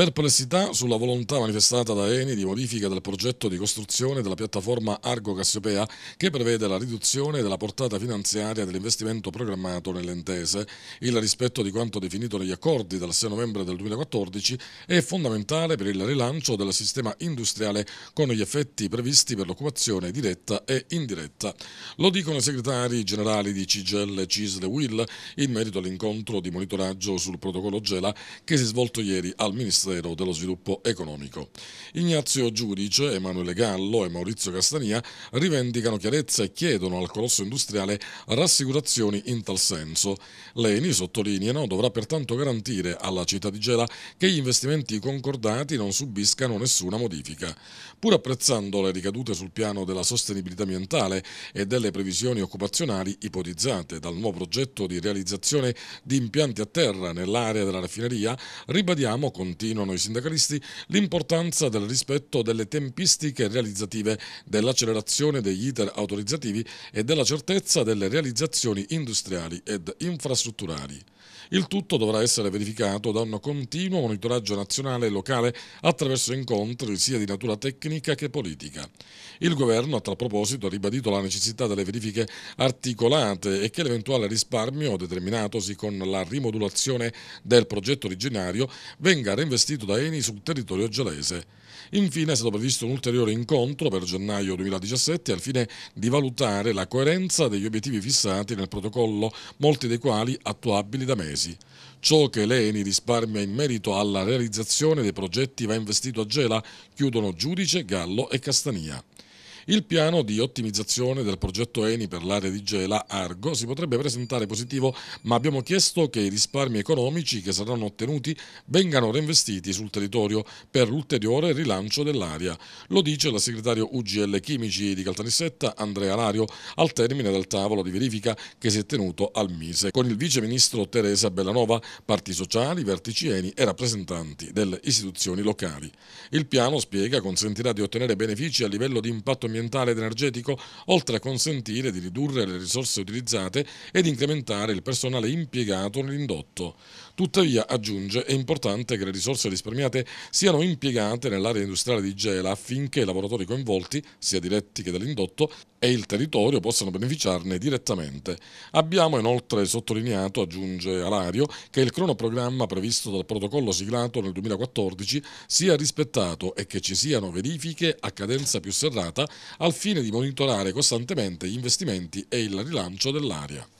Perplessità sulla volontà manifestata da Eni di modifica del progetto di costruzione della piattaforma Argo Cassiopea che prevede la riduzione della portata finanziaria dell'investimento programmato nelle intese. Il rispetto di quanto definito negli accordi dal 6 novembre del 2014 è fondamentale per il rilancio del sistema industriale con gli effetti previsti per l'occupazione diretta e indiretta. Lo dicono i segretari generali di Cigel, Cisle e Will in merito all'incontro di monitoraggio sul protocollo Gela che si è svolto ieri al Ministero Ministero dello Sviluppo Economico. Ignazio Giudice, Emanuele Gallo e Maurizio Castania rivendicano chiarezza e chiedono al colosso industriale rassicurazioni in tal senso. L'ENI, sottolineano, dovrà pertanto garantire alla città di Gela che gli investimenti concordati non subiscano nessuna modifica. Pur apprezzando le ricadute sul piano della sostenibilità ambientale e delle previsioni occupazionali ipotizzate dal nuovo progetto di realizzazione di impianti a terra nell'area della raffineria, ribadiamo continuamente sottolineano i sindacalisti l'importanza del rispetto delle tempistiche realizzative, dell'accelerazione degli iter autorizzativi e della certezza delle realizzazioni industriali ed infrastrutturali. Il tutto dovrà essere verificato da un continuo monitoraggio nazionale e locale attraverso incontri sia di natura tecnica che politica. Il governo a tal proposito ha ribadito la necessità delle verifiche articolate e che l'eventuale risparmio determinatosi con la rimodulazione del progetto originario venga reinvestito gestito da Eni sul territorio gelese. Infine è stato previsto un ulteriore incontro per gennaio 2017 al fine di valutare la coerenza degli obiettivi fissati nel protocollo, molti dei quali attuabili da mesi. Ciò che l'ENI risparmia in merito alla realizzazione dei progetti va investito a Gela, chiudono Giudice, Gallo e Castania. Il piano di ottimizzazione del progetto ENI per l'area di Gela Argo si potrebbe presentare positivo, ma abbiamo chiesto che i risparmi economici che saranno ottenuti vengano reinvestiti sul territorio per l'ulteriore rilancio dell'area. Lo dice la segretario UGL Chimici di Caltanissetta Andrea Lario al termine del tavolo di verifica che si è tenuto al Mise con il vice ministro Teresa Bellanova, parti sociali, vertici ENI e rappresentanti delle istituzioni locali. Il piano, spiega, consentirà di ottenere benefici a livello di impatto ambientale ambientale ed energetico, oltre a consentire di ridurre le risorse utilizzate ed incrementare il personale impiegato nell'indotto. Tuttavia, aggiunge, è importante che le risorse risparmiate siano impiegate nell'area industriale di Gela affinché i lavoratori coinvolti, sia diretti che dell'indotto, e il territorio possano beneficiarne direttamente. Abbiamo inoltre sottolineato, aggiunge Alario, che il cronoprogramma previsto dal protocollo siglato nel 2014 sia rispettato e che ci siano verifiche a cadenza più serrata al fine di monitorare costantemente gli investimenti e il rilancio dell'area.